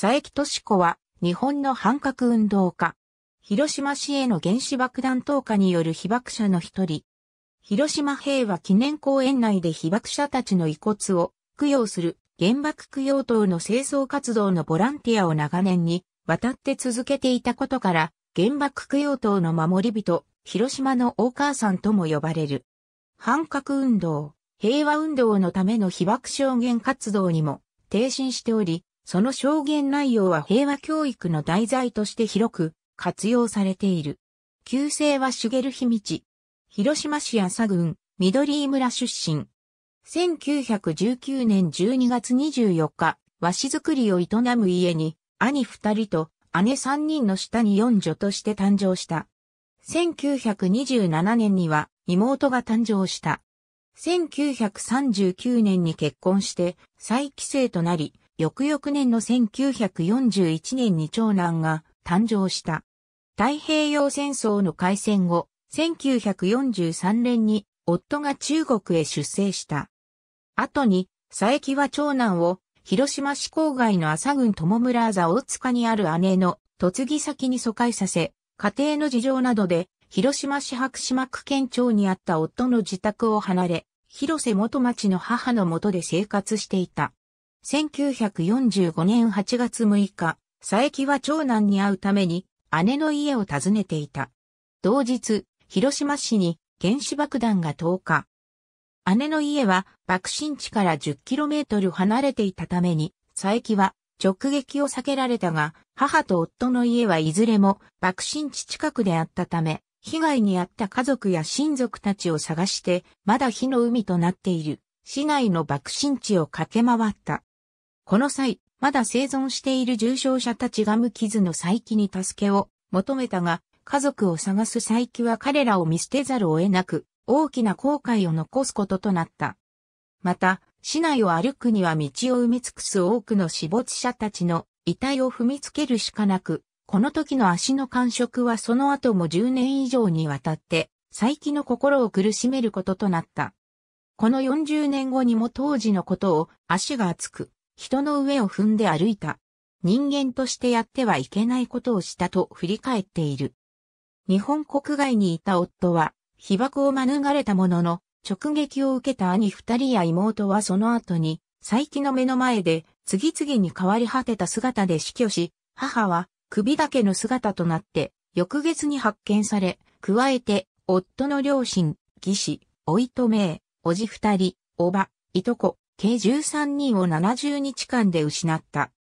佐伯敏子は日本の反核運動家。広島市への原子爆弾投下による被爆者の一人。広島平和記念公園内で被爆者たちの遺骨を供養する原爆供養塔の清掃活動のボランティアを長年に渡って続けていたことから原爆供養塔の守り人、広島のお母さんとも呼ばれる。反核運動、平和運動のための被爆証言活動にも挺身しており、その証言内容は平和教育の題材として広く活用されている。旧姓は茂秘道。広島市安佐郡、緑井村出身。1919年12月24日、和紙作りを営む家に、兄二人と姉三人の下に四女として誕生した。1927年には妹が誕生した。1939年に結婚して再帰生となり、翌々年の1941年に長男が誕生した。太平洋戦争の開戦後、1943年に夫が中国へ出征した。後に、佐伯は長男を広島市郊外の朝郡友村座大塚にある姉の嫁ぎ先に疎開させ、家庭の事情などで広島市白島区県庁にあった夫の自宅を離れ、広瀬元町の母のもとで生活していた。1945年8月6日、佐伯は長男に会うために姉の家を訪ねていた。同日、広島市に原子爆弾が投下。姉の家は爆心地から 10km 離れていたために、佐伯は直撃を避けられたが、母と夫の家はいずれも爆心地近くであったため、被害に遭った家族や親族たちを探して、まだ火の海となっている、市内の爆心地を駆け回った。この際、まだ生存している重症者たちが無傷の佐伯に助けを求めたが、家族を探す佐伯は彼らを見捨てざるを得なく、大きな後悔を残すこととなった。また、市内を歩くには道を埋め尽くす多くの死没者たちの遺体を踏みつけるしかなく、この時の足の感触はその後も10年以上にわたって、佐伯の心を苦しめることとなった。この40年後にも当時のことを足が熱く、人の上を踏んで歩いた。人間としてやってはいけないことをしたと振り返っている。日本国外にいた夫は、被爆を免れたものの、直撃を受けた兄二人や妹はその後に、佐伯の目の前で、次々に変わり果てた姿で死去し、母は、首だけの姿となって、翌月に発見され、加えて、夫の両親、義士、おいとめおじ二人、おば、いとこ、計13人を70日間で失った。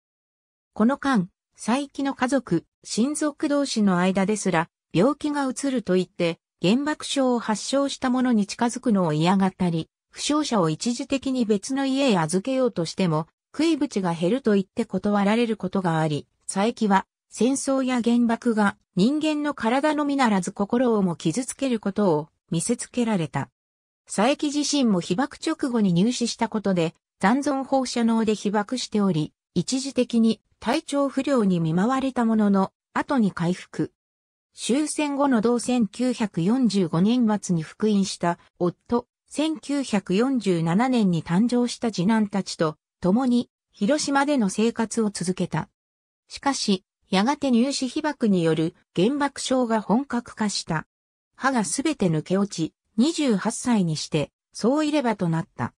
この間、佐伯の家族、親族同士の間ですら、病気がうつると言って、原爆症を発症した者に近づくのを嫌がったり、負傷者を一時的に別の家へ預けようとしても、食い口が減ると言って断られることがあり、佐伯は戦争や原爆が人間の体のみならず心をも傷つけることを見せつけられた。佐伯自身も被爆直後に入手したことで、残存放射能で被爆しており、一時的に体調不良に見舞われたものの、後に回復。終戦後の同1945年末に復員した夫、1947年に誕生した次男たちと共に広島での生活を続けた。しかし、やがて入試被爆による原爆症が本格化した。歯がすべて抜け落ち、28歳にして、総入れ歯となった。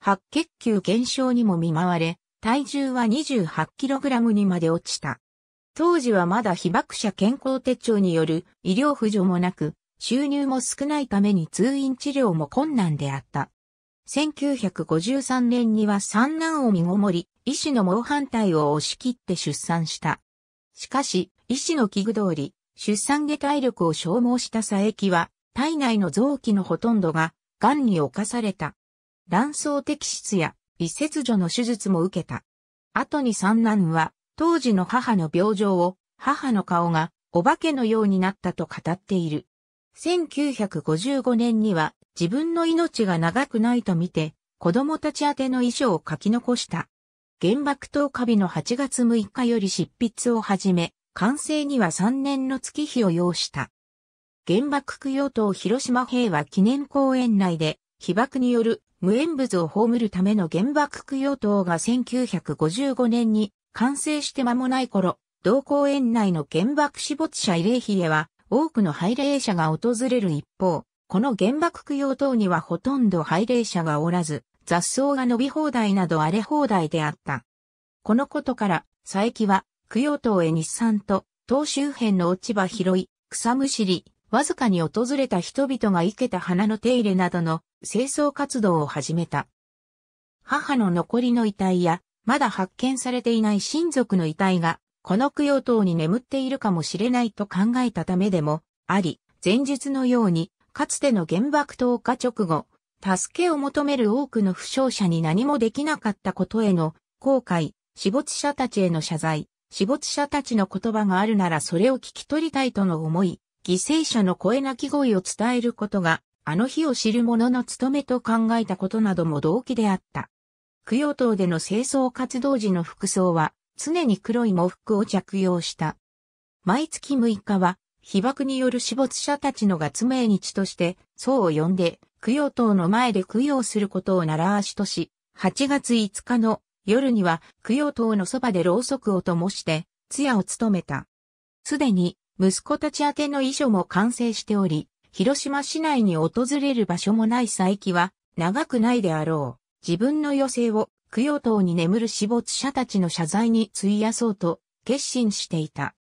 白血球減少にも見舞われ、体重は 28kg にまで落ちた。当時はまだ被爆者健康手帳による医療扶助もなく、収入も少ないために通院治療も困難であった。1953年には三男を身ごもり、医師の猛反対を押し切って出産した。しかし、医師の器具通り、出産で体力を消耗した佐伯は、体内の臓器のほとんどが癌に侵された。卵巣摘出や一切除の手術も受けた。後に三男は当時の母の病状を母の顔がお化けのようになったと語っている。1955年には自分の命が長くないと見て子供たち宛ての遺書を書き残した。原爆投下日の8月6日より執筆を始め、完成には3年の月日を要した。原爆供養塔広島平和記念公園内で被爆による無縁物を葬るための原爆供養塔が1955年に完成して間もない頃、同公園内の原爆死没者慰霊碑へは多くの拝礼者が訪れる一方、この原爆供養塔にはほとんど拝礼者がおらず、雑草が伸び放題など荒れ放題であった。このことから、佐伯は、供養塔へ日産と、島周辺の落ち葉拾い、草むしり、わずかに訪れた人々が生けた花の手入れなどの清掃活動を始めた。母の残りの遺体や、まだ発見されていない親族の遺体が、この供養塔に眠っているかもしれないと考えたためでも、あり、前述のように、かつての原爆投下直後、助けを求める多くの負傷者に何もできなかったことへの後悔、死没者たちへの謝罪、死没者たちの言葉があるならそれを聞き取りたいとの思い、犠牲者の声泣き声を伝えることが、あの日を知る者の務めと考えたことなども動機であった。供養塔での清掃活動時の服装は、常に黒い喪服を着用した。毎月6日は、被爆による死没者たちの月命日として、僧を呼んで、供養塔の前で供養することを習わしとし、8月5日の夜には供養塔のそばでろうそくを灯して、通夜を務めた。すでに息子たち宛ての遺書も完成しており、広島市内に訪れる場所もない佐伯は、長くないであろう。自分の余生を、供養塔に眠る死没者たちの謝罪に費やそうと、決心していた。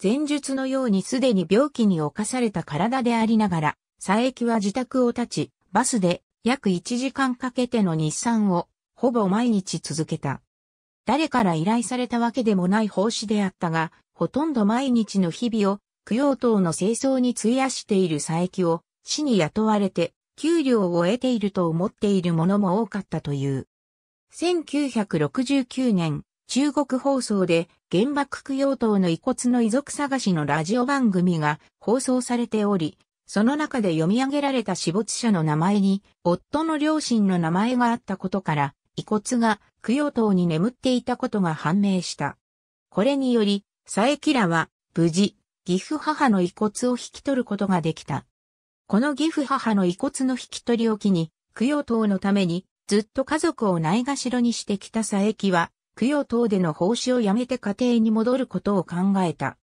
前述のようにすでに病気に侵された体でありながら、佐伯は自宅を立ち、バスで約1時間かけての日産をほぼ毎日続けた。誰から依頼されたわけでもない奉仕であったが、ほとんど毎日の日々を、供養塔の清掃に費やしている佐伯を、死に雇われて、給料を得ていると思っている者も多かったという。1969年、中国放送で原爆供養塔の遺骨の遺族探しのラジオ番組が放送されており、その中で読み上げられた死没者の名前に、夫の両親の名前があったことから、遺骨が供養塔に眠っていたことが判明した。これにより、佐伯らは、無事、義父母の遺骨を引き取ることができた。この義父母の遺骨の引き取りを機に、供養等のために、ずっと家族をないがしろにしてきた佐伯は、供養等での奉仕をやめて家庭に戻ることを考えた。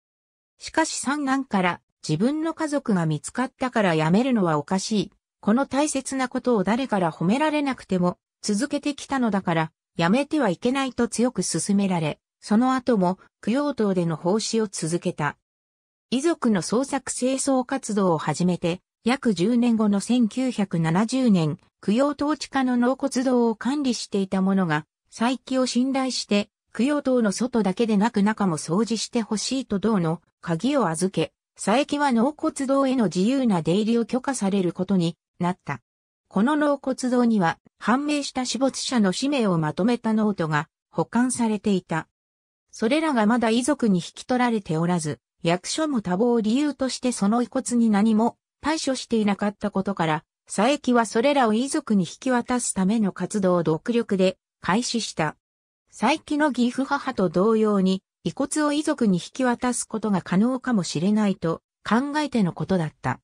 しかし三男から自分の家族が見つかったからやめるのはおかしい。この大切なことを誰から褒められなくても続けてきたのだからやめてはいけないと強く勧められ、その後も供養塔での奉仕を続けた。遺族の創作清掃活動を始めて、約10年後の1970年、供養塔地下の納骨堂を管理していた者が、再起を信頼して、供養塔の外だけでなく中も掃除してほしいと銅の鍵を預け、佐伯は納骨堂への自由な出入りを許可されることになった。この納骨堂には判明した死没者の氏名をまとめたノートが保管されていた。それらがまだ遺族に引き取られておらず、役所も多忙を理由としてその遺骨に何も対処していなかったことから、佐伯はそれらを遺族に引き渡すための活動を独力で開始した。佐伯の義父母と同様に、遺骨を遺族に引き渡すことが可能かもしれないと考えてのことだった。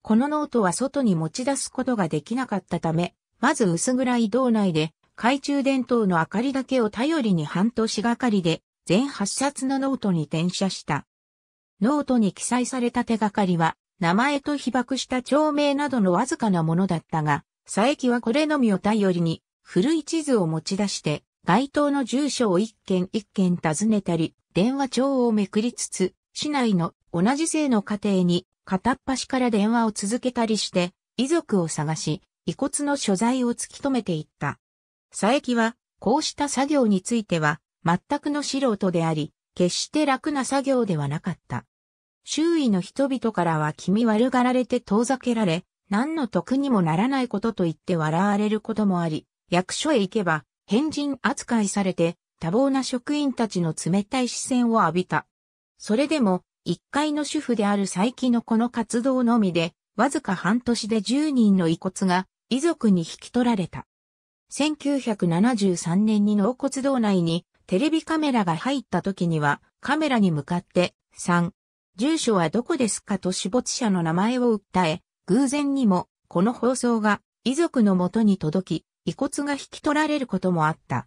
このノートは外に持ち出すことができなかったため、まず薄暗い道内で懐中電灯の明かりだけを頼りに半年がかりで全8冊のノートに転写した。ノートに記載された手がかりは、名前と被爆した町名などのわずかなものだったが、佐伯はこれのみを頼りに、古い地図を持ち出して、該当の住所を一軒一軒訪ねたり、電話帳をめくりつつ、市内の同じ性の家庭に片っ端から電話を続けたりして、遺族を探し、遺骨の所在を突き止めていった。佐伯は、こうした作業については、全くの素人であり、決して楽な作業ではなかった。周囲の人々からは気味悪がられて遠ざけられ、何の得にもならないことと言って笑われることもあり、役所へ行けば変人扱いされて多忙な職員たちの冷たい視線を浴びた。それでも、一階の主婦である佐伯のこの活動のみで、わずか半年で10人の遺骨が遺族に引き取られた。1973年に納骨堂内にテレビカメラが入った時には、カメラに向かって、3、住所はどこですかと死没者の名前を訴え、偶然にも、この放送が遺族のもとに届き、遺骨が引き取られることもあった。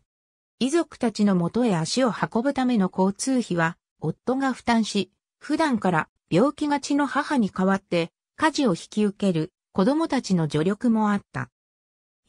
遺族たちのもとへ足を運ぶための交通費は、夫が負担し、普段から病気がちの母に代わって、家事を引き受ける子供たちの助力もあった。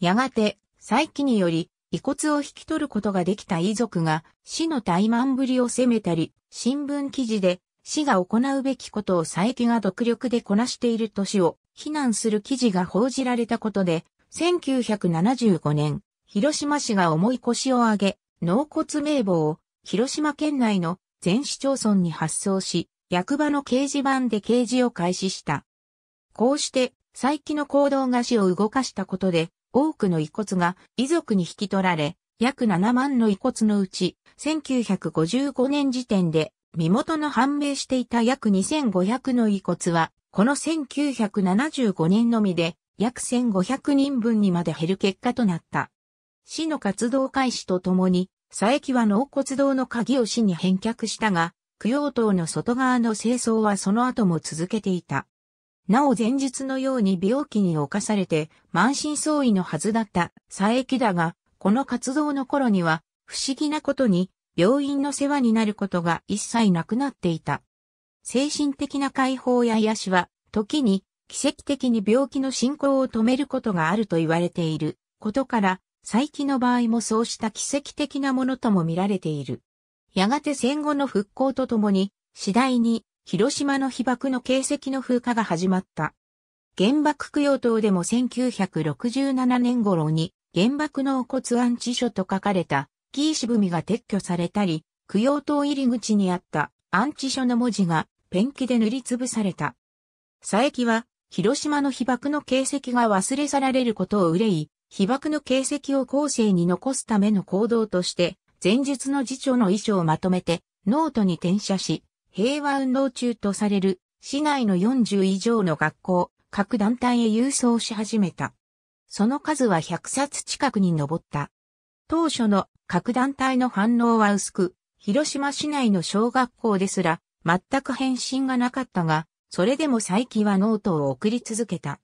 やがて、再起により、遺骨を引き取ることができた遺族が死の怠慢ぶりを責めたり、新聞記事で死が行うべきことを佐伯が独力でこなしている年を非難する記事が報じられたことで、1975年、広島市が重い腰を上げ、納骨名簿を広島県内の全市町村に発送し、役場の掲示板で掲示を開始した。こうして、佐伯の行動が死を動かしたことで、多くの遺骨が遺族に引き取られ、約7万の遺骨のうち、1955年時点で身元の判明していた約2500の遺骨は、この1975年のみで約1500人分にまで減る結果となった。市の活動開始とともに、佐伯は納骨堂の鍵を市に返却したが、供養塔の外側の清掃はその後も続けていた。なお前日のように病気に侵されて満身創痍のはずだった佐伯だが、この活動の頃には不思議なことに病院の世話になることが一切なくなっていた。精神的な解放や癒しは、時に奇跡的に病気の進行を止めることがあると言われていることから、佐伯の場合もそうした奇跡的なものとも見られている。やがて戦後の復興とともに、次第に広島の被爆の形跡の風化が始まった。原爆供養塔でも1967年頃に原爆の骨安置所と書かれた木石文が撤去されたり、供養塔入り口にあった安置所の文字がペンキで塗りつぶされた。佐伯は広島の被爆の形跡が忘れ去られることを憂い、被爆の形跡を後世に残すための行動として、前述の次長の遺書をまとめてノートに転写し、平和運動中とされる市内の40以上の学校、各団体へ郵送し始めた。その数は100冊近くに上った。当初の各団体の反応は薄く、広島市内の小学校ですら全く返信がなかったが、それでも再起はノートを送り続けた。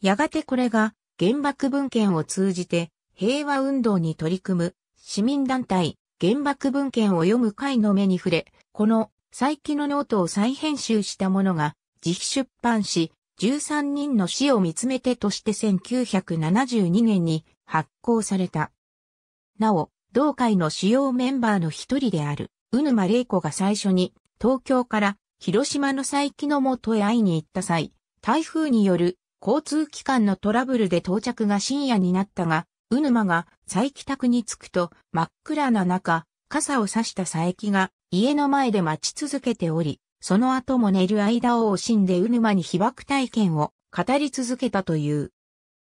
やがてこれが原爆文献を通じて平和運動に取り組む市民団体原爆文献を読む会の目に触れ、この再起のノートを再編集したものが自費出版し、13人の死を見つめてとして1972年に発行された。なお、同会の主要メンバーの一人である、うぬまれいこが最初に東京から広島の再起のもとへ会いに行った際、台風による交通機関のトラブルで到着が深夜になったが、うぬまが再帰宅に着くと真っ暗な中、傘を差した佐伯が家の前で待ち続けており、その後も寝る間を惜しんでうぬまに被爆体験を語り続けたという。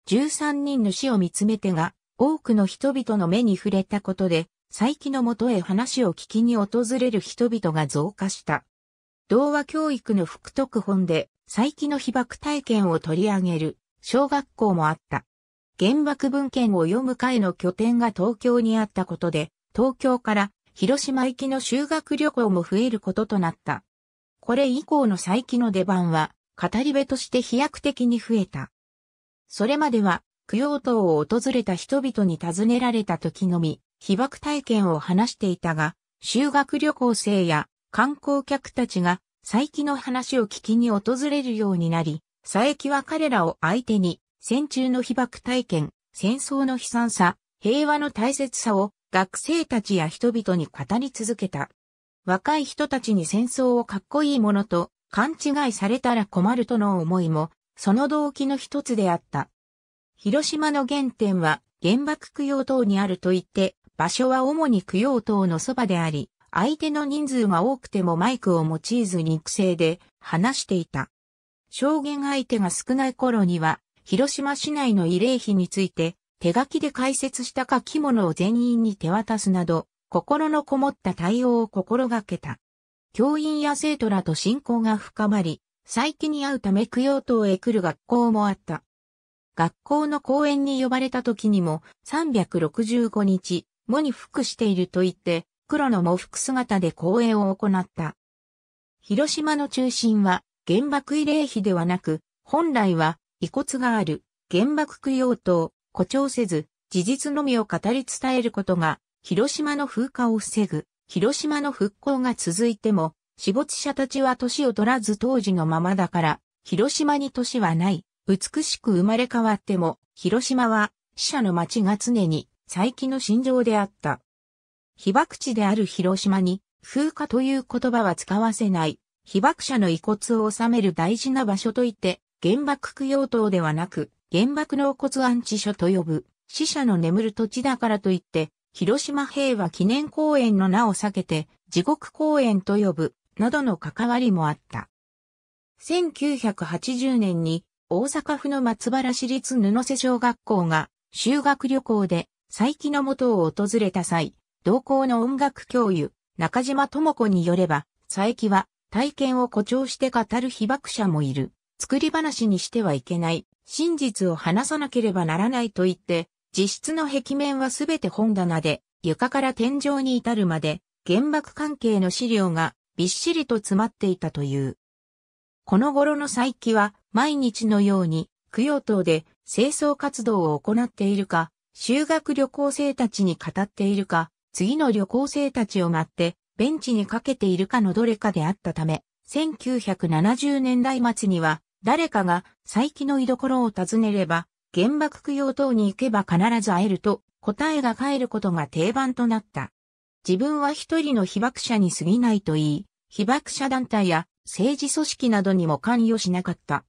13人の死を見つめてが、多くの人々の目に触れたことで、再起のもとへ話を聞きに訪れる人々が増加した。童話教育の副特本で、再起の被爆体験を取り上げる小学校もあった。原爆文献を読む会の拠点が東京にあったことで、東京から広島行きの修学旅行も増えることとなった。これ以降の佐伯の出番は、語り部として飛躍的に増えた。それまでは、供養塔を訪れた人々に尋ねられた時のみ、被爆体験を話していたが、修学旅行生や観光客たちが、佐伯の話を聞きに訪れるようになり、佐伯は彼らを相手に、戦中の被爆体験、戦争の悲惨さ、平和の大切さを学生たちや人々に語り続けた。若い人たちに戦争をかっこいいものと勘違いされたら困るとの思いも、その動機の一つであった。広島の原点は原爆供養塔にあると言って、場所は主に供養塔のそばであり、相手の人数が多くてもマイクを用いず肉声で話していた。証言相手が少ない頃には、広島市内の慰霊碑について手書きで解説した書き物を全員に手渡すなど、心のこもった対応を心がけた。教員や生徒らと親交が深まり、再起に会うため供養塔へ来る学校もあった。学校の講演に呼ばれた時にも365日、喪に服していると言って、黒の喪服姿で講演を行った。広島の中心は原爆慰霊碑ではなく、本来は遺骨がある原爆供養塔、誇張せず、事実のみを語り伝えることが、広島の風化を防ぐ、広島の復興が続いても、死没者たちは年を取らず当時のままだから、広島に年はない、美しく生まれ変わっても、広島は、死者の町が常に、最近の心情であった。被爆地である広島に、風化という言葉は使わせない、被爆者の遺骨を収める大事な場所といって、原爆供養塔ではなく、原爆納骨安置所と呼ぶ、死者の眠る土地だからといって、広島平和記念公園の名を避けて、地獄公園と呼ぶ、などの関わりもあった。1980年に、大阪府の松原市立布瀬小学校が、修学旅行で、佐伯の元を訪れた際、同校の音楽教諭、中島智子によれば、佐伯は、体験を誇張して語る被爆者もいる。作り話にしてはいけない。真実を話さなければならないと言って、実質の壁面はすべて本棚で、床から天井に至るまで、原爆関係の資料がびっしりと詰まっていたという。この頃の佐伯は毎日のように供養塔で清掃活動を行っているか、修学旅行生たちに語っているか、次の旅行生たちを待ってベンチにかけているかのどれかであったため、1970年代末には誰かが再起の居所を尋ねれば、原爆供養等に行けば必ず会えると答えが返ることが定番となった。自分は一人の被爆者に過ぎないと言い、被爆者団体や政治組織などにも関与しなかった。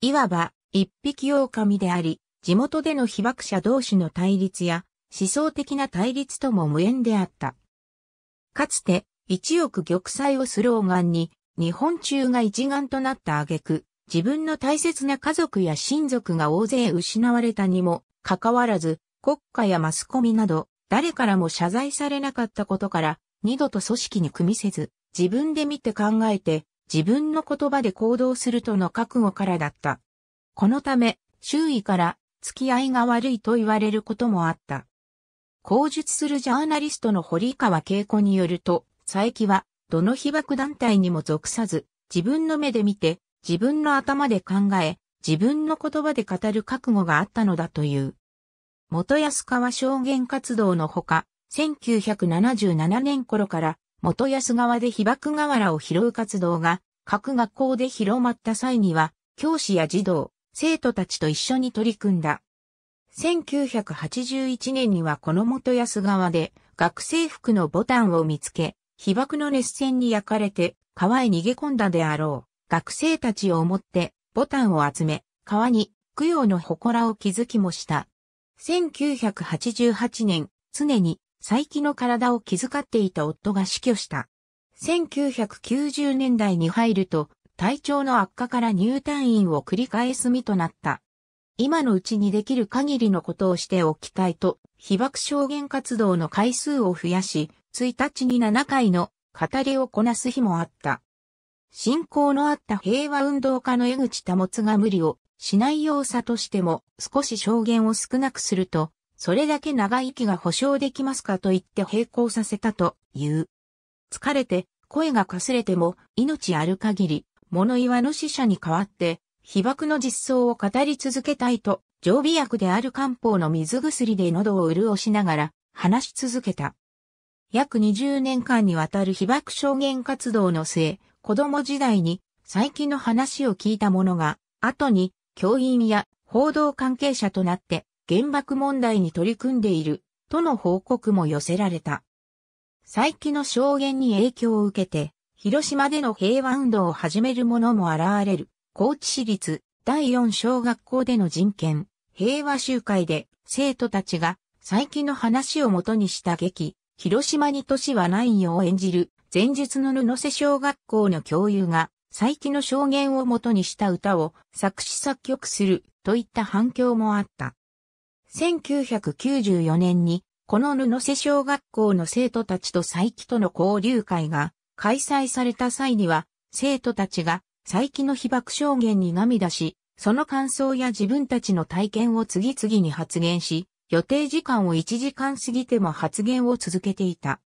いわば一匹狼であり、地元での被爆者同士の対立や思想的な対立とも無縁であった。かつて一億玉砕をするーガンに日本中が一丸となった挙句、自分の大切な家族や親族が大勢失われたにもかかわらず、国家やマスコミなど、誰からも謝罪されなかったことから、二度と組織に組みせず、自分で見て考えて、自分の言葉で行動するとの覚悟からだった。このため、周囲から付き合いが悪いと言われることもあった。口述するジャーナリストの堀川恵子によると、佐伯は、どの被爆団体にも属さず、自分の目で見て、自分の頭で考え、自分の言葉で語る覚悟があったのだという。元安川証言活動のほか、1977年頃から元安川で被爆瓦を拾う活動が各学校で広まった際には、教師や児童、生徒たちと一緒に取り組んだ。1981年にはこの元安川で学生服のボタンを見つけ、被爆の熱線に焼かれて川へ逃げ込んだであろう。学生たちを思ってボタンを集め、川に供養の祠を築きもした。1988年、常に佐伯の体を気遣っていた夫が死去した。1990年代に入ると、体調の悪化から入退院を繰り返す身となった。今のうちにできる限りのことをしておきたいと、被爆証言活動の回数を増やし、1日に7回の語りをこなす日もあった。信仰のあった平和運動家の江口保が無理をしない要素としても少し証言を少なくすると、それだけ長生きが保証できますかと言って並行させたという。疲れて声がかすれても命ある限り物岩の死者に代わって被爆の実相を語り続けたいと常備薬である漢方の水薬で喉を潤しながら話し続けた。約20年間にわたる被爆証言活動の末、子供時代に最近の話を聞いたものが、後に教員や報道関係者となって原爆問題に取り組んでいるとの報告も寄せられた。最近の証言に影響を受けて、広島での平和運動を始める者も現れる、高知市立第4小学校での人権、平和集会で生徒たちが最近の話をもとにした劇、広島に都市はないよを演じる前述の布瀬小学校の教諭が、佐伯の証言をもとにした歌を作詞作曲するといった反響もあった。1994年に、この布瀬小学校の生徒たちと佐伯との交流会が開催された際には、生徒たちが佐伯の被爆証言に涙し、その感想や自分たちの体験を次々に発言し、予定時間を1時間過ぎても発言を続けていた。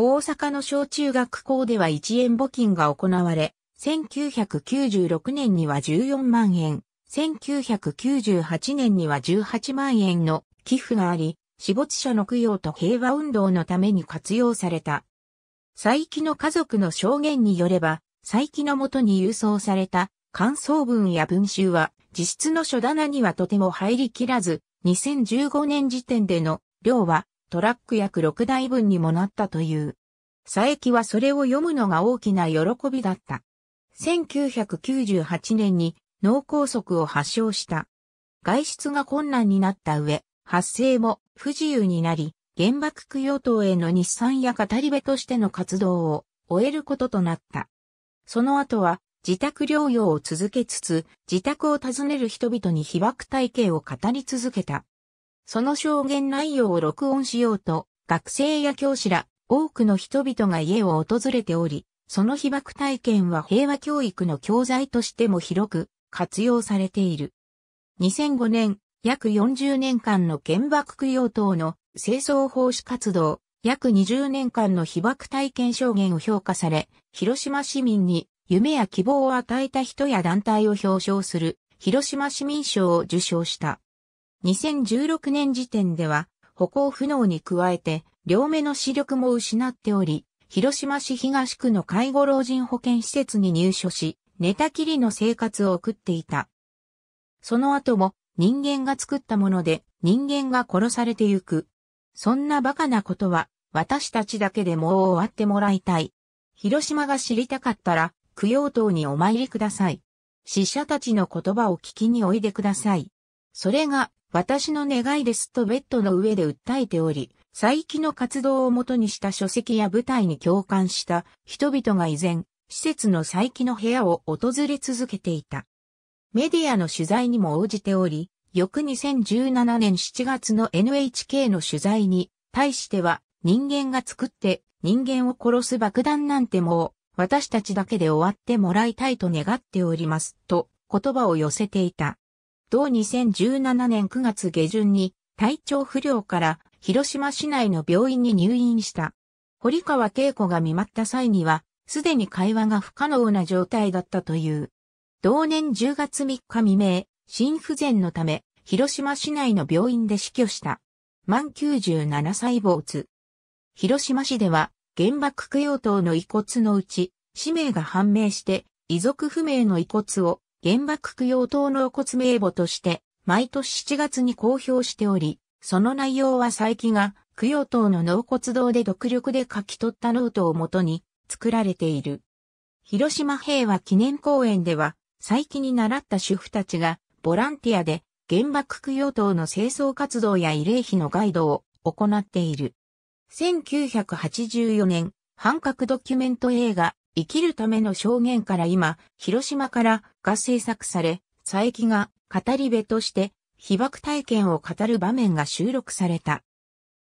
大阪の小中学校では1円募金が行われ、1996年には14万円、1998年には18万円の寄付があり、死没者の供養と平和運動のために活用された。佐伯の家族の証言によれば、佐伯のもとに郵送された感想文や文集は、自室の書棚にはとても入りきらず、2015年時点での量はトラック約6台分にもなったという。佐伯はそれを読むのが大きな喜びだった。1998年に脳梗塞を発症した。外出が困難になった上、発生も不自由になり、原爆供養等への日産や語り部としての活動を終えることとなった。その後は自宅療養を続けつつ、自宅を訪ねる人々に被爆体系を語り続けた。その証言内容を録音しようと、学生や教師ら、多くの人々が家を訪れており、その被爆体験は平和教育の教材としても広く活用されている。2005年、約40年間の原爆供養等の清掃奉仕活動、約20年間の被爆体験証言を評価され、広島市民に夢や希望を与えた人や団体を表彰する広島市民賞を受賞した。2016年時点では歩行不能に加えて両目の視力も失っており、広島市東区の介護老人保健施設に入所し、寝たきりの生活を送っていた。その後も人間が作ったもので人間が殺されてゆく。そんな馬鹿なことは私たちだけでもう終わってもらいたい。広島が知りたかったら供養塔にお参りください。死者たちの言葉を聞きにおいでください。それが私の願いですとベッドの上で訴えており、再起の活動をもとにした書籍や舞台に共感した人々が依然、施設の再起の部屋を訪れ続けていた。メディアの取材にも応じており、翌2017年7月の NHK の取材に対しては人間が作って人間を殺す爆弾なんてもう私たちだけで終わってもらいたいと願っておりますと言葉を寄せていた。同2017年9月下旬に体調不良から広島市内の病院に入院した。堀川恵子が見舞った際には、すでに会話が不可能な状態だったという。同年10月3日未明、心不全のため、広島市内の病院で死去した。満97歳没。広島市では、原爆供養塔の遺骨のうち、氏名が判明して、遺族不明の遺骨を原爆供養の納骨名簿として、毎年7月に公表しており、その内容は佐伯が供養塔の納骨堂で独力で書き取ったノートをもとに作られている。広島平和記念公園では、佐伯に習った主婦たちがボランティアで原爆供養塔の清掃活動や慰霊碑のガイドを行っている。1984年、半角ドキュメント映画、生きるための証言から今、広島からが制作され、佐伯が語り部として被爆体験を語る場面が収録された。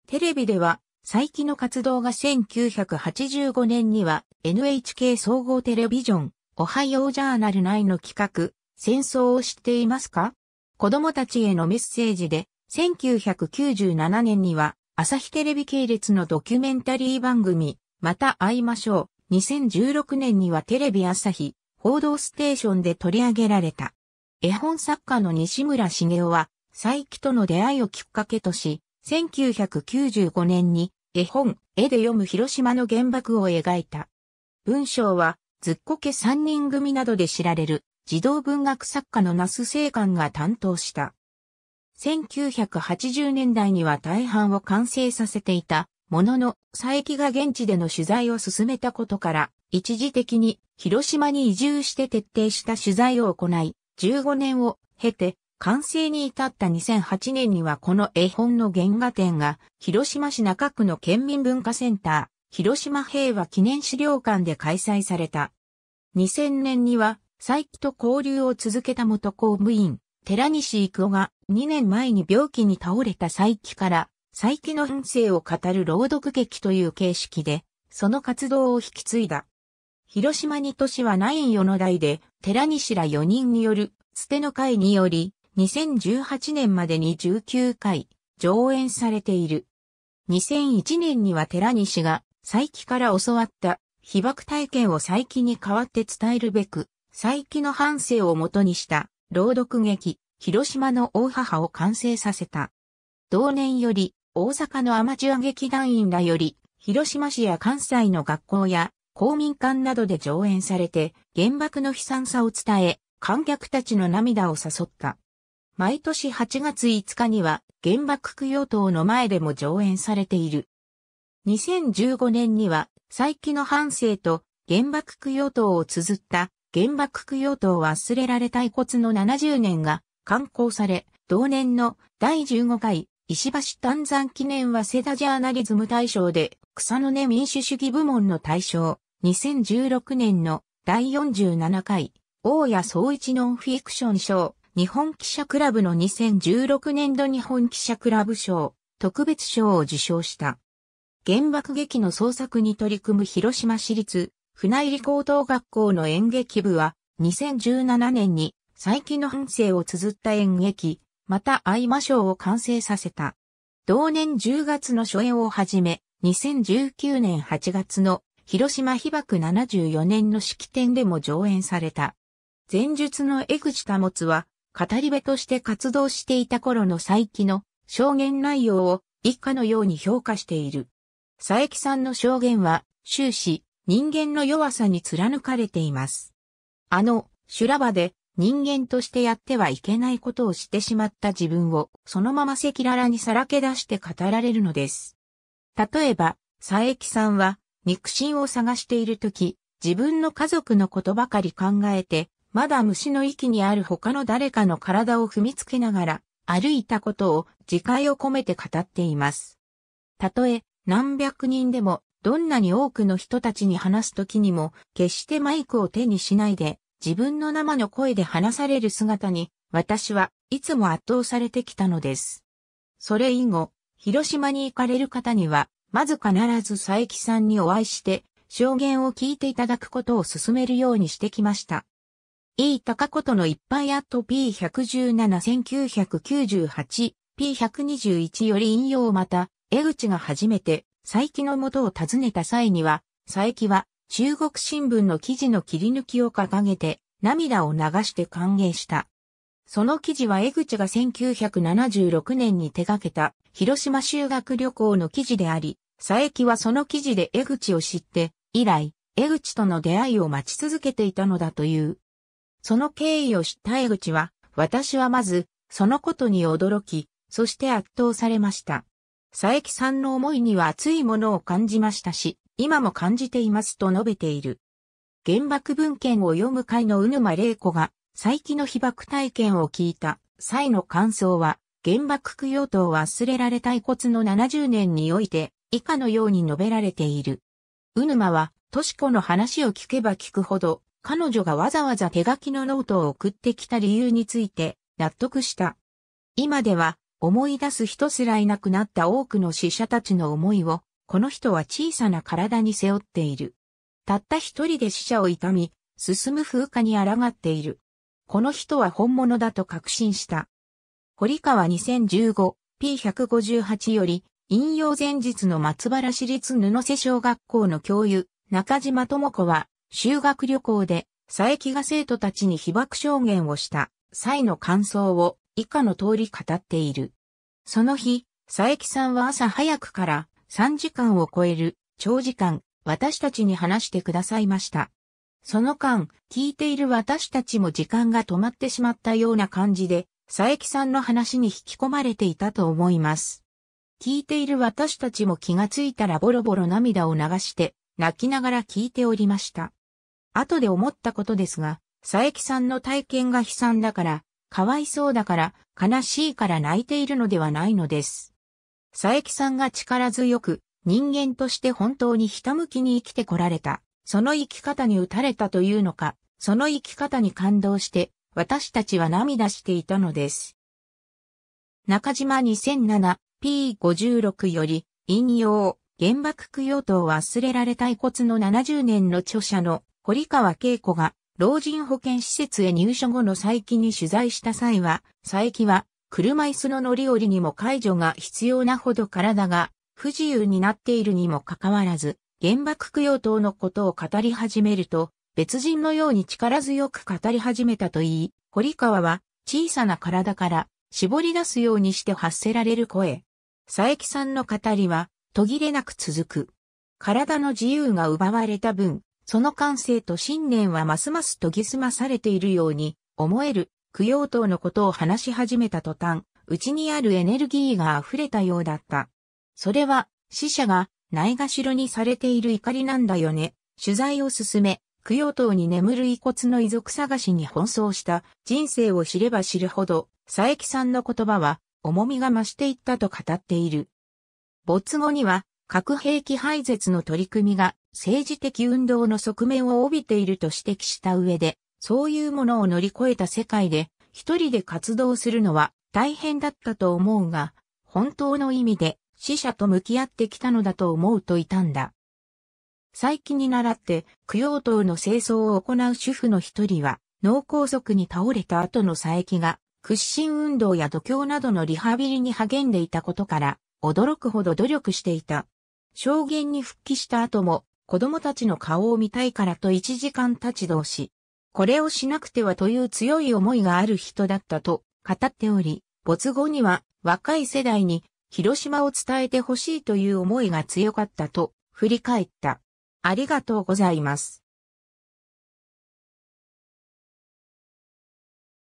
テレビでは、佐伯の活動が1985年には NHK 総合テレビジョン、おはようジャーナル内の企画、戦争を知っていますか子供たちへのメッセージで、1997年には、朝日テレビ系列のドキュメンタリー番組、また会いましょう。2016年にはテレビ朝日、報道ステーションで取り上げられた。絵本作家の西村茂雄は、佐伯との出会いをきっかけとし、1995年に絵本、絵で読む広島の原爆を描いた。文章は、ずっこけ三人組などで知られる児童文学作家の那須聖官が担当した。1980年代には大半を完成させていたものの、佐伯が現地での取材を進めたことから、一時的に広島に移住して徹底した取材を行い、15年を経て完成に至った2008年にはこの絵本の原画展が広島市中区の県民文化センター広島平和記念資料館で開催された。2000年には佐伯と交流を続けた元公務員寺西育夫が2年前に病気に倒れた佐伯から佐伯の反省を語る朗読劇という形式でその活動を引き継いだ。広島に都市はない世の代で、寺西ら4人による、捨ての会により、2018年までに19回、上演されている。2001年には寺西が、佐伯から教わった、被爆体験を佐伯に代わって伝えるべく、佐伯の反省をもとにした、朗読劇、広島の大母を完成させた。同年より、大阪のアマチュア劇団員らより、広島市や関西の学校や公民館などで上演されて、原爆の悲惨さを伝え、観客たちの涙を誘った。毎年8月5日には原爆供養塔の前でも上演されている。2015年には、再起の反省と原爆供養塔を綴った原爆供養塔忘れられた遺骨の70年が刊行され、同年の第15回石橋丹山記念はセダジャーナリズム大賞で草の根民主主義部門の大賞。2016年の第47回、大谷総一ノンフィクション賞、日本記者クラブの2016年度日本記者クラブ賞、特別賞を受賞した。原爆劇の創作に取り組む広島市立船入高等学校の演劇部は、2017年に最近の反省を綴った演劇、また合間賞を完成させた。同年10月の初演をはじめ、2019年8月の広島被爆74年の式典でも上演された。前述の江口保物は、語り部として活動していた頃の佐伯の証言内容を以下のように評価している。佐伯さんの証言は終始人間の弱さに貫かれています。あの修羅場で人間としてやってはいけないことをしてしまった自分をそのまま赤裸々にさらけ出して語られるのです。例えば、佐伯さんは肉親を探しているとき、自分の家族のことばかり考えて、まだ虫の息にある他の誰かの体を踏みつけながら、歩いたことを自戒を込めて語っています。たとえ何百人でもどんなに多くの人たちに話すときにも決してマイクを手にしないで自分の生の声で話される姿に私はいつも圧倒されてきたのです。それ以後、広島に行かれる方にはまず必ず佐伯さんにお会いして、証言を聞いていただくことを進めるようにしてきました。E 高子との一般アット P117-1998、P121 より引用また、江口が初めて、佐伯の元を訪ねた際には、佐伯は、中国新聞の記事の切り抜きを掲げて、涙を流して歓迎した。その記事は江口が1976年に手掛けた広島修学旅行の記事であり、佐伯はその記事で江口を知って、以来、江口との出会いを待ち続けていたのだという。その経緯を知った江口は、私はまず、そのことに驚き、そして圧倒されました。佐伯さんの思いには熱いものを感じましたし、今も感じていますと述べている。原爆文献を読む会のうぬま玲子が、佐伯の被爆体験を聞いた際の感想は、原爆供養塔忘れられたい骨の70年において、以下のように述べられている。うぬまは、とし子の話を聞けば聞くほど、彼女がわざわざ手書きのノートを送ってきた理由について納得した。今では思い出す人すらいなくなった多くの死者たちの思いを、この人は小さな体に背負っている。たった一人で死者を痛み、進む風化に抗っている。この人は本物だと確信した。堀川 2015P158 より、引用前日の松原市立布瀬小学校の教諭、中島智子は、修学旅行で、佐伯が生徒たちに被爆証言をした際の感想を以下の通り語っている。その日、佐伯さんは朝早くから3時間を超える長時間私たちに話してくださいました。その間、聞いている私たちも時間が止まってしまったような感じで、佐伯さんの話に引き込まれていたと思います。聞いている私たちも気がついたらボロボロ涙を流して、泣きながら聞いておりました。後で思ったことですが、佐伯さんの体験が悲惨だから、かわいそうだから、悲しいから泣いているのではないのです。佐伯さんが力強く、人間として本当にひたむきに生きてこられた、その生き方に打たれたというのか、その生き方に感動して、私たちは涙していたのです。中島2007 P56 より、引用、原爆供養塔忘れられた遺骨の70年の著者の堀川恵子が、老人保健施設へ入所後の佐伯に取材した際は、佐伯は、車椅子の乗り降りにも介助が必要なほど体が不自由になっているにもかかわらず、原爆供養塔のことを語り始めると、別人のように力強く語り始めたといい、堀川は小さな体から絞り出すようにして発せられる声、佐伯さんの語りは途切れなく続く。体の自由が奪われた分、その感性と信念はますます研ぎ澄まされているように思える供養塔のことを話し始めた途端、内にあるエネルギーが溢れたようだった。それは死者がないがしろにされている怒りなんだよね。取材を進め、供養塔に眠る遺骨の遺族探しに奔走した人生を知れば知るほど、佐伯さんの言葉は重みが増していったと語っている。没後には核兵器廃絶の取り組みが政治的運動の側面を帯びていると指摘した上で、そういうものを乗り越えた世界で一人で活動するのは大変だったと思うが、本当の意味で死者と向き合ってきたのだと思うといたんだ。最近に倣って、供養塔の清掃を行う主婦の一人は、脳梗塞に倒れた後の佐伯が、屈伸運動や度胸などのリハビリに励んでいたことから、驚くほど努力していた。証言に復帰した後も、子供たちの顔を見たいからと1時間立ち同し、これをしなくてはという強い思いがある人だったと語っており、没後には若い世代に広島を伝えてほしいという思いが強かったと振り返った。ありがとうございます。